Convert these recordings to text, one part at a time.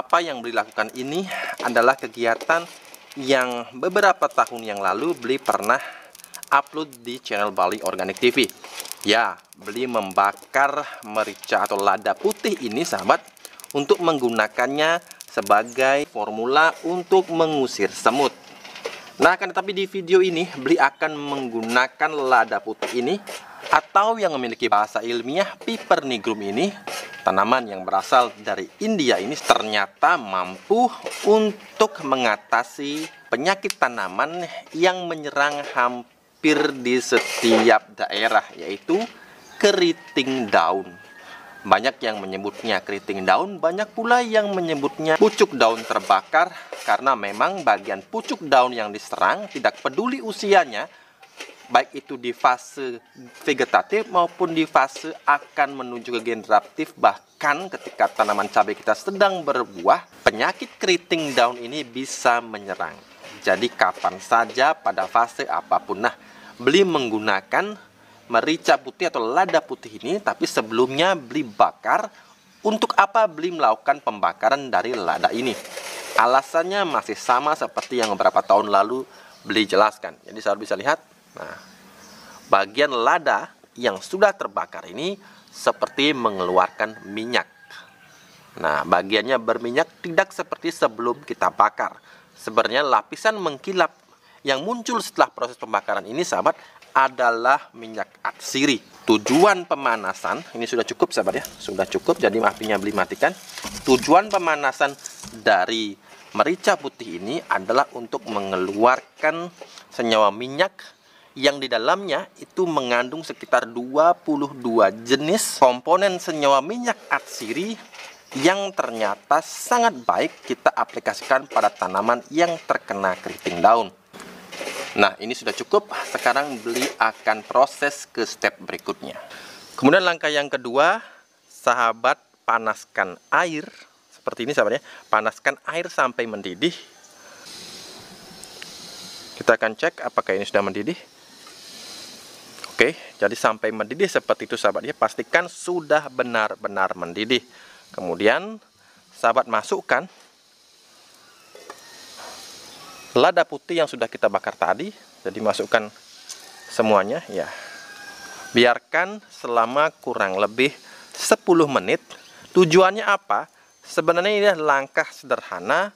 apa yang beli lakukan ini adalah kegiatan yang beberapa tahun yang lalu beli pernah upload di channel Bali Organic TV. Ya, beli membakar merica atau lada putih ini sahabat untuk menggunakannya sebagai formula untuk mengusir semut. Nah, akan tetapi di video ini beli akan menggunakan lada putih ini atau yang memiliki bahasa ilmiah Piper nigrum ini Tanaman yang berasal dari India ini ternyata mampu untuk mengatasi penyakit tanaman yang menyerang hampir di setiap daerah yaitu keriting daun. Banyak yang menyebutnya keriting daun, banyak pula yang menyebutnya pucuk daun terbakar karena memang bagian pucuk daun yang diserang tidak peduli usianya baik itu di fase vegetatif maupun di fase akan menuju ke generatif bahkan ketika tanaman cabai kita sedang berbuah penyakit keriting daun ini bisa menyerang jadi kapan saja pada fase apapun nah beli menggunakan merica putih atau lada putih ini tapi sebelumnya beli bakar untuk apa beli melakukan pembakaran dari lada ini alasannya masih sama seperti yang beberapa tahun lalu beli jelaskan jadi saya bisa lihat Nah, bagian lada yang sudah terbakar ini seperti mengeluarkan minyak. Nah, bagiannya berminyak tidak seperti sebelum kita bakar. Sebenarnya lapisan mengkilap yang muncul setelah proses pembakaran ini sahabat adalah minyak atsiri. Tujuan pemanasan, ini sudah cukup sahabat ya, sudah cukup jadi apinya beli matikan. Tujuan pemanasan dari merica putih ini adalah untuk mengeluarkan senyawa minyak yang di dalamnya itu mengandung sekitar 22 jenis komponen senyawa minyak atsiri yang ternyata sangat baik kita aplikasikan pada tanaman yang terkena keriting daun. Nah, ini sudah cukup. Sekarang beli akan proses ke step berikutnya. Kemudian langkah yang kedua, sahabat panaskan air. Seperti ini sahabatnya. Panaskan air sampai mendidih. Kita akan cek apakah ini sudah mendidih. Oke, jadi sampai mendidih seperti itu sahabat ya, pastikan sudah benar-benar mendidih. Kemudian sahabat masukkan lada putih yang sudah kita bakar tadi. Jadi masukkan semuanya ya. Biarkan selama kurang lebih 10 menit. Tujuannya apa? Sebenarnya ini adalah langkah sederhana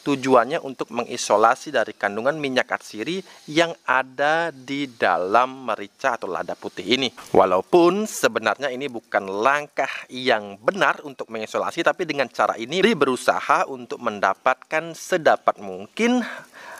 tujuannya untuk mengisolasi dari kandungan minyak atsiri yang ada di dalam merica atau lada putih ini. Walaupun sebenarnya ini bukan langkah yang benar untuk mengisolasi, tapi dengan cara ini berusaha untuk mendapatkan sedapat mungkin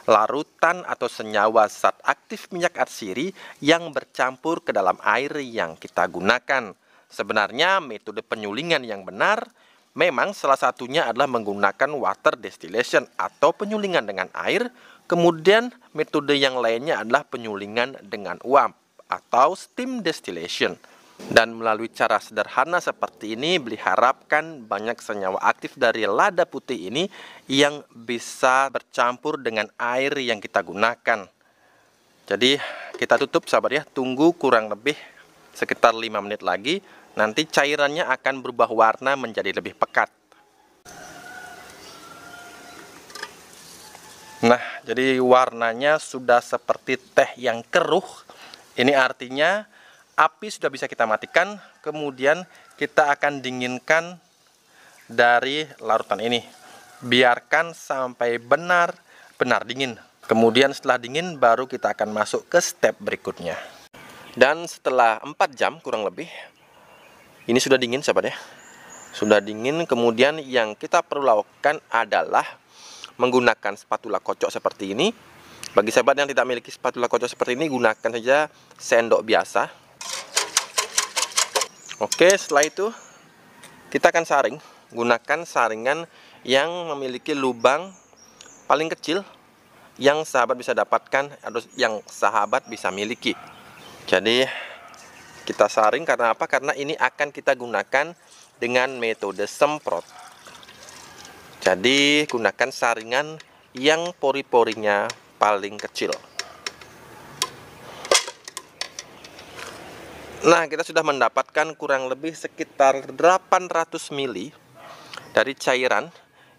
larutan atau senyawa zat aktif minyak atsiri yang bercampur ke dalam air yang kita gunakan. Sebenarnya metode penyulingan yang benar Memang salah satunya adalah menggunakan water distillation atau penyulingan dengan air, kemudian metode yang lainnya adalah penyulingan dengan uap atau steam distillation. Dan melalui cara sederhana seperti ini, beli harapkan banyak senyawa aktif dari lada putih ini yang bisa bercampur dengan air yang kita gunakan. Jadi kita tutup sahabat ya, tunggu kurang lebih sekitar 5 menit lagi Nanti cairannya akan berubah warna menjadi lebih pekat. Nah, jadi warnanya sudah seperti teh yang keruh. Ini artinya api sudah bisa kita matikan, kemudian kita akan dinginkan dari larutan ini. Biarkan sampai benar-benar dingin. Kemudian setelah dingin baru kita akan masuk ke step berikutnya. Dan setelah 4 jam kurang lebih ini sudah dingin sahabat ya sudah dingin kemudian yang kita perlu lakukan adalah menggunakan spatula kocok seperti ini bagi sahabat yang tidak memiliki spatula kocok seperti ini gunakan saja sendok biasa oke setelah itu kita akan saring gunakan saringan yang memiliki lubang paling kecil yang sahabat bisa dapatkan atau yang sahabat bisa miliki jadi kita saring karena apa? Karena ini akan kita gunakan dengan metode semprot. Jadi gunakan saringan yang pori-porinya paling kecil. Nah, kita sudah mendapatkan kurang lebih sekitar 800 ml dari cairan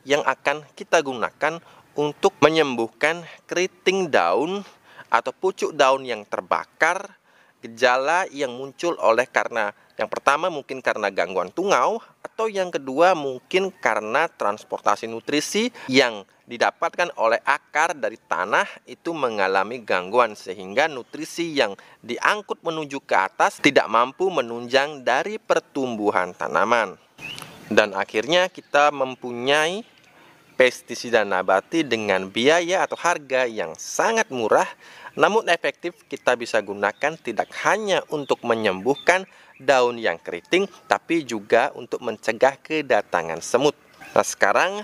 yang akan kita gunakan untuk menyembuhkan keriting daun atau pucuk daun yang terbakar gejala yang muncul oleh karena yang pertama mungkin karena gangguan tungau atau yang kedua mungkin karena transportasi nutrisi yang didapatkan oleh akar dari tanah itu mengalami gangguan sehingga nutrisi yang diangkut menuju ke atas tidak mampu menunjang dari pertumbuhan tanaman. Dan akhirnya kita mempunyai pestisida nabati dengan biaya atau harga yang sangat murah namun efektif kita bisa gunakan tidak hanya untuk menyembuhkan daun yang keriting, tapi juga untuk mencegah kedatangan semut. Nah sekarang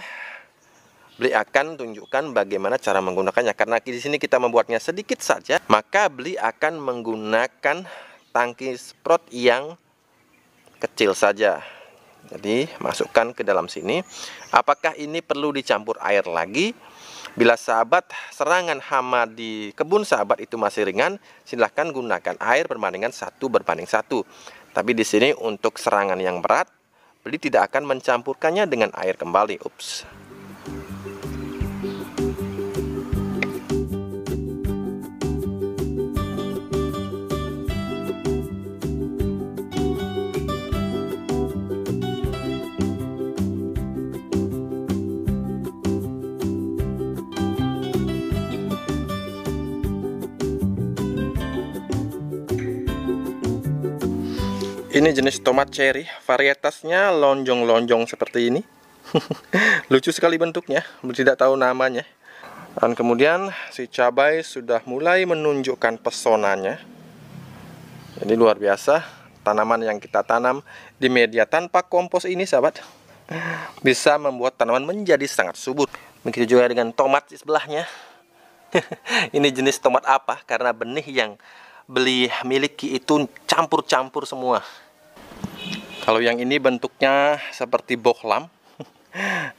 Beli akan tunjukkan bagaimana cara menggunakannya karena di sini kita membuatnya sedikit saja, maka beli akan menggunakan tangki sprot yang kecil saja. Jadi masukkan ke dalam sini. Apakah ini perlu dicampur air lagi? Bila sahabat serangan hama di kebun sahabat itu masih ringan, silahkan gunakan air perbandingan satu berbanding satu. Tapi di sini untuk serangan yang berat, beli tidak akan mencampurkannya dengan air kembali. Ups. Ini jenis tomat cherry, varietasnya lonjong-lonjong seperti ini. Lucu sekali bentuknya, tidak tahu namanya. Dan kemudian si cabai sudah mulai menunjukkan pesonanya. Ini luar biasa, tanaman yang kita tanam di media tanpa kompos ini sahabat bisa membuat tanaman menjadi sangat subur. Begitu juga dengan tomat di sebelahnya. ini jenis tomat apa? Karena benih yang beli miliki itu campur-campur semua. Kalau yang ini bentuknya seperti bohlam,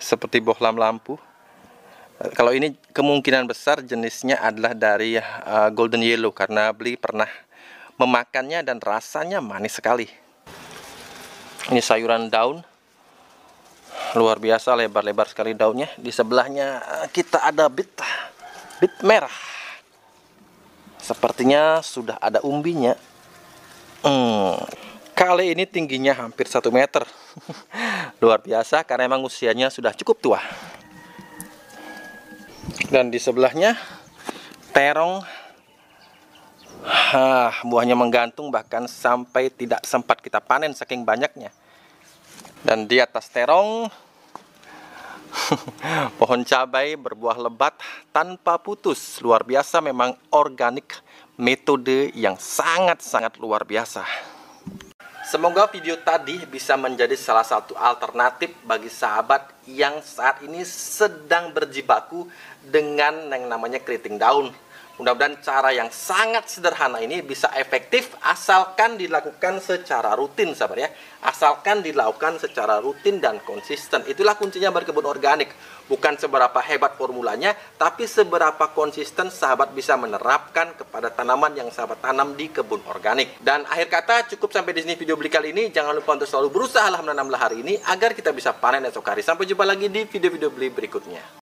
seperti bohlam lampu. Kalau ini kemungkinan besar jenisnya adalah dari uh, golden yellow karena beli pernah memakannya dan rasanya manis sekali. Ini sayuran daun luar biasa lebar-lebar sekali daunnya. Di sebelahnya eh, kita ada bit bit merah. Sepertinya sudah ada umbinya. Hmm kali ini tingginya hampir 1 meter luar biasa karena emang usianya sudah cukup tua dan di sebelahnya terong ah, buahnya menggantung bahkan sampai tidak sempat kita panen saking banyaknya dan di atas terong pohon cabai berbuah lebat tanpa putus luar biasa memang organik metode yang sangat-sangat luar biasa Semoga video tadi bisa menjadi salah satu alternatif bagi sahabat yang saat ini sedang berjibaku dengan yang namanya keriting daun. Mudah-mudahan cara yang sangat sederhana ini bisa efektif asalkan dilakukan secara rutin sahabat ya. Asalkan dilakukan secara rutin dan konsisten. Itulah kuncinya berkebun organik. Bukan seberapa hebat formulanya, tapi seberapa konsisten sahabat bisa menerapkan kepada tanaman yang sahabat tanam di kebun organik. Dan akhir kata, cukup sampai di sini video beli kali ini. Jangan lupa untuk selalu berusaha menanam hari ini agar kita bisa panen esok hari. Sampai jumpa lagi di video-video beli berikutnya.